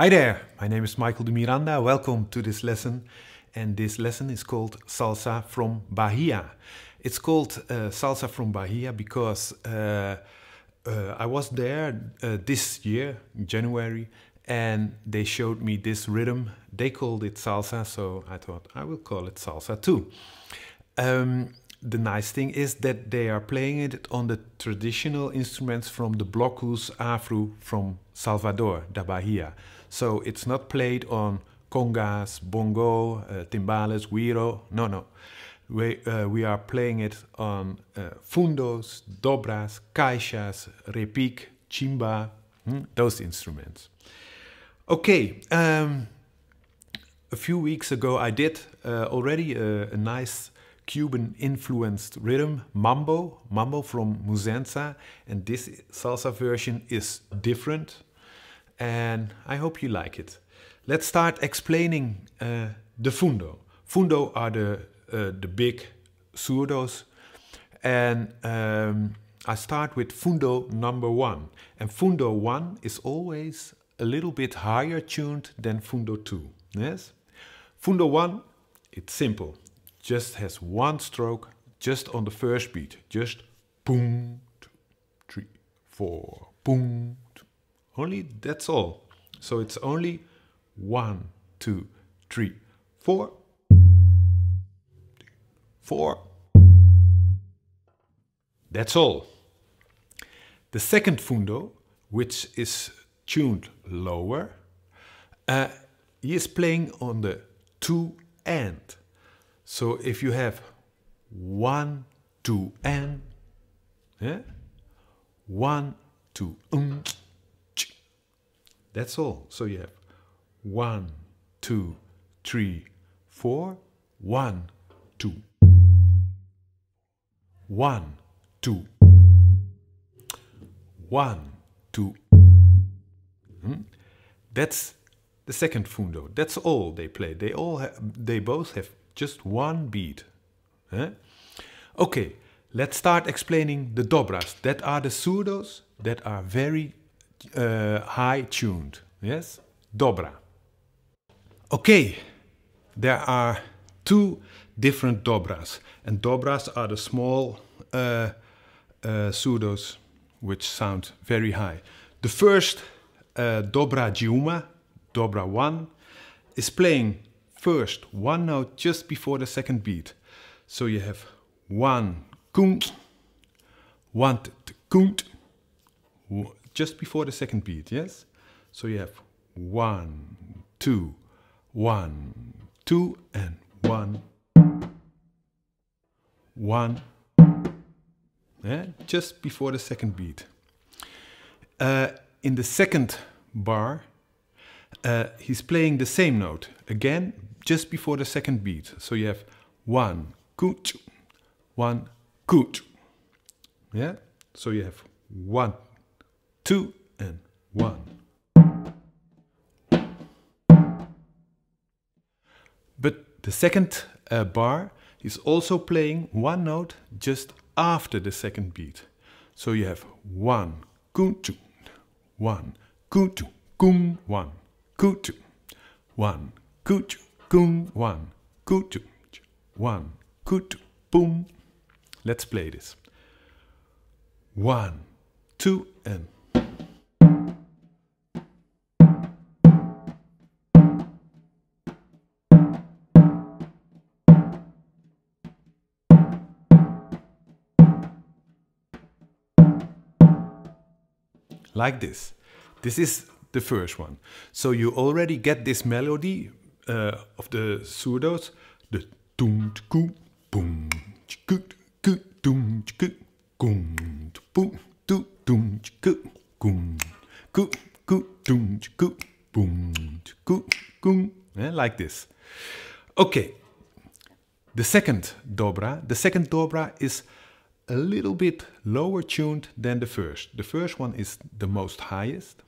Hi there, my name is Michael de Miranda. Welcome to this lesson. And this lesson is called Salsa from Bahia. It's called uh, Salsa from Bahia because uh, uh, I was there uh, this year, January, and they showed me this rhythm. They called it salsa, so I thought I will call it salsa too. Um, the nice thing is that they are playing it on the traditional instruments from the Blockhus Afro from Salvador da Bahia. So it's not played on congas, bongo, uh, timbales, guiro. No, no. We, uh, we are playing it on uh, fundos, dobras, caixas, repique, chimba, hmm? those instruments. Okay, um, a few weeks ago I did uh, already a, a nice Cuban influenced rhythm, mambo, mambo from Muzenza, and this salsa version is different and I hope you like it. Let's start explaining uh, the fundo. Fundo are the, uh, the big surdos and um, I start with fundo number one and fundo one is always a little bit higher tuned than fundo two. Yes? Fundo one, it's simple, just has one stroke just on the first beat, just boom, two, three, four, boom, only that's all. So it's only one, two, three, four, four. That's all. The second fundo, which is tuned lower, uh, he is playing on the two and. So if you have one, two, and, yeah? one, two, um, that's all. So you have one, two, three, four, one, two, one, two, one, two. Hmm? That's the second fundo. That's all they play. They all have, they both have just one beat. Okay, let's start explaining the dobras that are the pseudos that are very uh, high tuned. Yes? Dobra. Okay, there are two different dobras, and dobras are the small uh, uh, pseudos which sound very high. The first uh, dobra giuma, dobra one, is playing first one note just before the second beat. So you have one kunt, one kunt, just before the second beat, yes? So you have one, two, one, two, and one, one, yeah? just before the second beat. Uh, in the second bar, uh, he's playing the same note again, just before the second beat. So you have one, kuch, one, kuch. Yeah? So you have one, two, and one. But the second uh, bar is also playing one note just after the second beat. So you have one, kutu, one, kutu, kum, one, kutu, one, kutu, kum, one, kutu, one, kutu, boom. Let's play this. One, two, and like this. This is the first one. So you already get this melody uh, of the pseudos, the boom boom boom boom yeah, like this. Okay, the second dobra, the second dobra is a little bit lower tuned than the first. The first one is the most highest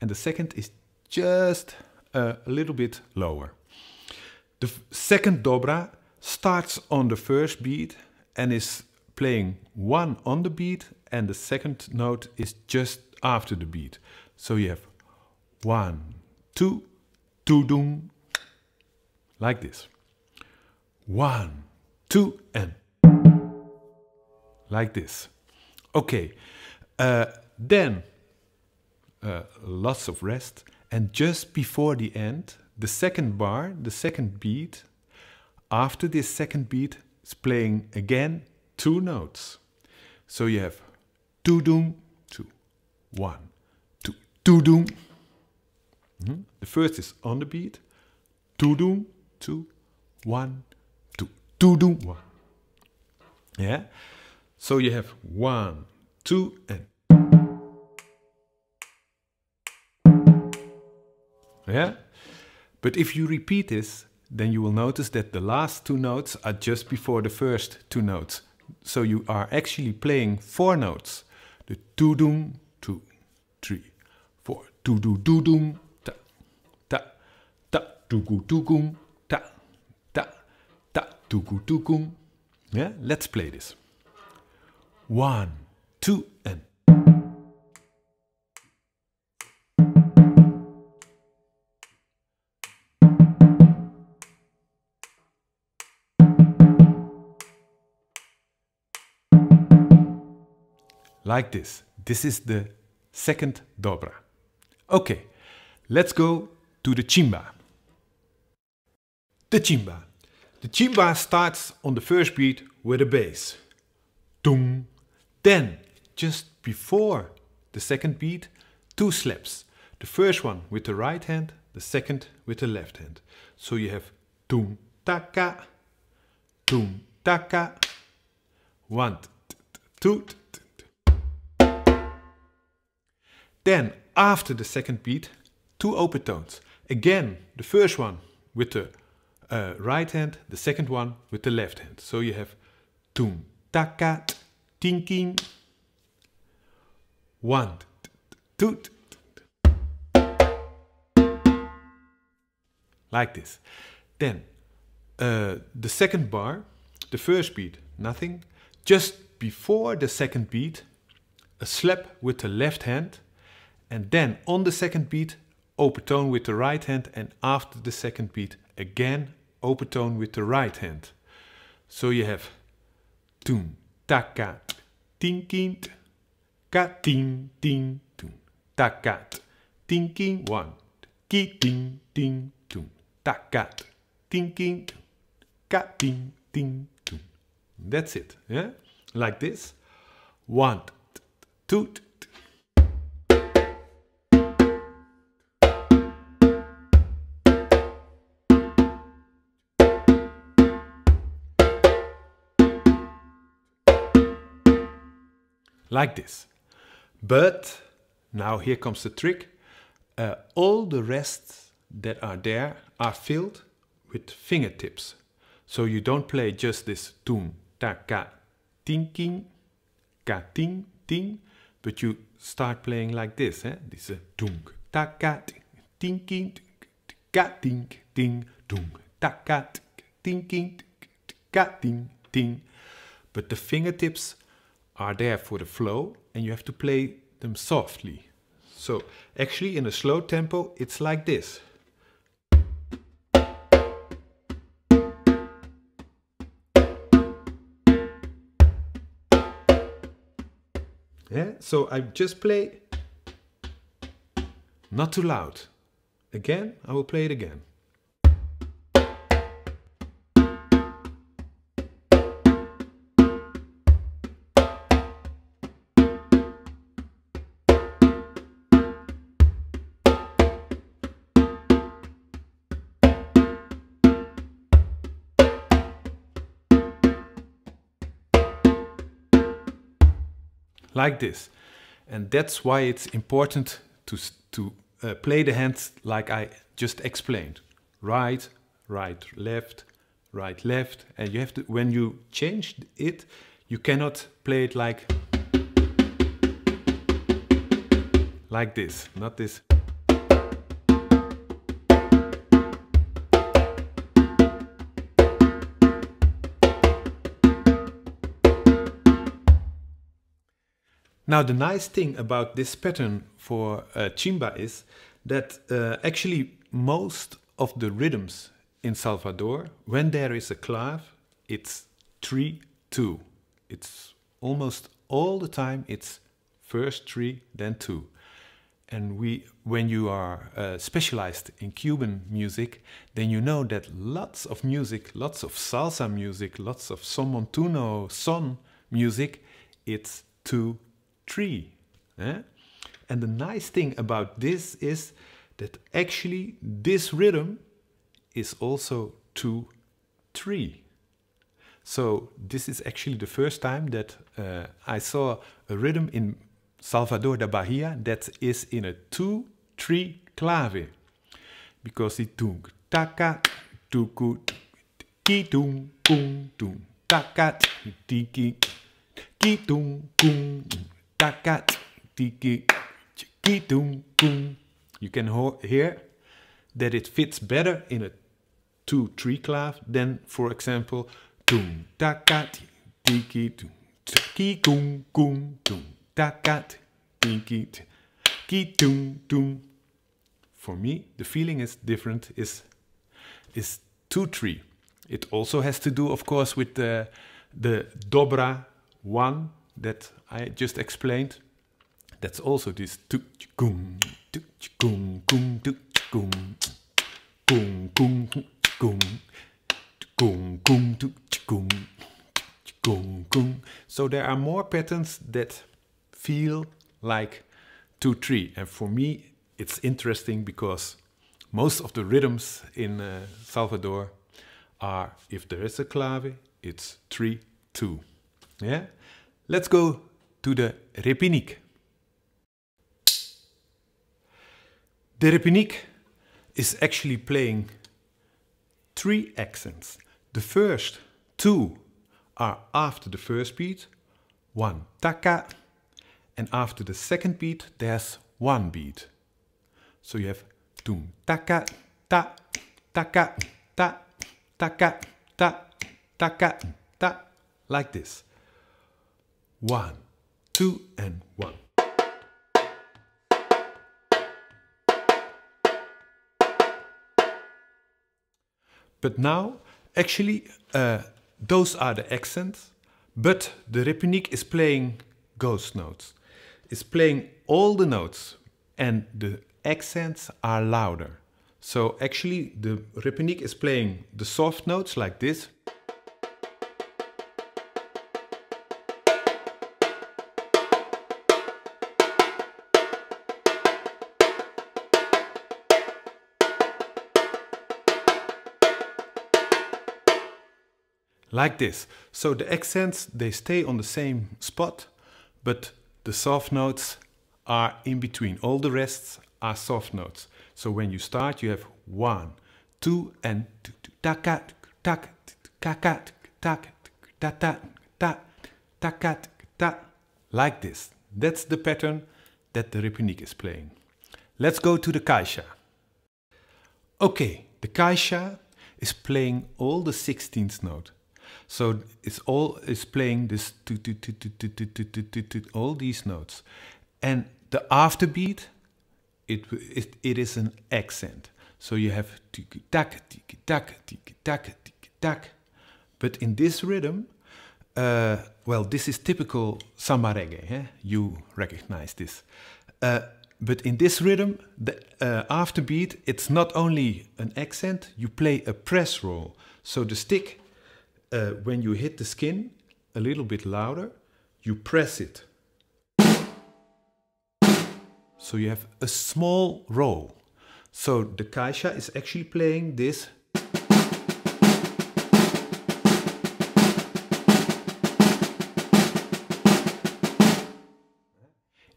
and the second is just a little bit lower. The second dobra starts on the first beat and is playing one on the beat and the second note is just after the beat. So you have one, two, two doom, like this. One, two, and like this. Okay, uh, then uh, lots of rest, and just before the end, the second bar, the second beat, after this second beat, is playing again two notes. So you have two doom, two, one, two, two doom. Mm -hmm. The first is on the beat, two doom, two, one, two, two doom, one. Yeah. So you have one, two, and. Yeah? But if you repeat this, then you will notice that the last two notes are just before the first two notes. So you are actually playing four notes. The two doom, two, three, four, do do do doom, ta, ta, ta, do go do goom, ta, ta, ta, do go do goom. Yeah, let's play this. One, two, and like this. This is the second dobra. Okay, let's go to the chimba. The chimba. The chimba starts on the first beat with a bass. Tung, then, just before the second beat, two slaps. The first one with the right hand, the second with the left hand. So you have tum taka, tum taka, one, two. Then after the second beat, two open tones. Again, the first one with the uh, right hand, the second one with the left hand. So you have tum taka, thinking. One, two, like this. Then uh, the second bar, the first beat, nothing. Just before the second beat, a slap with the left hand, and then on the second beat, open tone with the right hand, and after the second beat, again open tone with the right hand. So you have tune, taka, tinkint, cat ting ting tung, tacat, tinking one, ki ting ting tung, tacat, tinking, cat ting ting tung. That's it. Yeah? Like this. One, two, like this. But now here comes the trick. Uh, all the rests that are there are filled with fingertips. So you don't play just this tune, ta ka ting king, ka ting ting, but you start playing like this. Eh? This is uh, dung ta ka ting king, ka ting ting, dung ta ka ting king, ka ting ting. But the fingertips are there for the flow and you have to play them softly. So actually in a slow tempo, it's like this. Yeah, so I just play not too loud. Again, I will play it again. like this. And that's why it's important to, to uh, play the hand like I just explained. Right, right, left, right, left. And you have to, when you change it, you cannot play it like, like this, not this. Now the nice thing about this pattern for uh, chimba is that uh, actually most of the rhythms in Salvador, when there is a clave, it's 3-2. It's almost all the time it's first 3, then 2. And we, when you are uh, specialized in Cuban music, then you know that lots of music, lots of salsa music, lots of son montuno, son music, it's 2 tree. Eh? And the nice thing about this is that actually this rhythm is also 2-3. So this is actually the first time that uh, I saw a rhythm in Salvador da Bahia that is in a 2-3 clave. Because it tung taka tuku ki tung kung tung taka tiki ki tung kung you can hear that it fits better in a 2-3 clave than, for example, doom For me, the feeling is different. is is 2-3. It also has to do, of course, with the the dobra one that I just explained, that's also this So there are more patterns that feel like 2-3 and for me it's interesting because most of the rhythms in uh, Salvador are if there is a clave, it's 3 2. Yeah? Let's go to the Repinique. The Repinique is actually playing three accents. The first two are after the first beat, one taka, and after the second beat there's one beat. So you have tum taka ta taka ta taka ta taka ta like this. One, two, and one. But now, actually, uh, those are the accents, but the repunique is playing ghost notes. It's playing all the notes, and the accents are louder. So actually, the repunique is playing the soft notes like this. like this. So the accents, they stay on the same spot, but the soft notes are in between. All the rests are soft notes. So when you start, you have one, two, and takat, tak, kakat, tak, tatat, ta, takat, ta, like this. That's the pattern that the Ripunik is playing. Let's go to the Kaisha. Okay, the Kaisha is playing all the 16th note. So it's all is playing this all these notes, and the afterbeat, it it, it is an accent. So you have tiki tak tiki tak tiki tak tiki tak, but in this rhythm, uh, well, this is typical samba reggae. Eh? You recognize this. Uh, but in this rhythm, the uh, afterbeat, it's not only an accent, you play a press roll. So the stick uh, when you hit the skin a little bit louder, you press it. So you have a small roll. So the kaisha is actually playing this.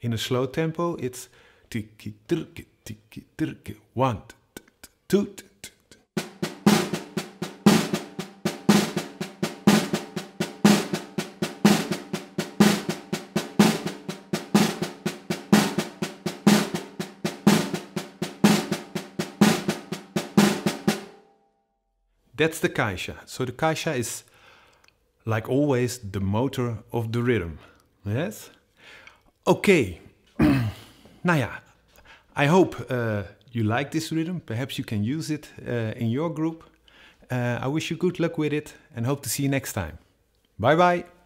In a slow tempo, it's tiki tiki one two. That's the kaisha. So the kaisha is, like always, the motor of the rhythm. Yes? Okay. Naya, I hope uh, you like this rhythm. Perhaps you can use it uh, in your group. Uh, I wish you good luck with it and hope to see you next time. Bye bye.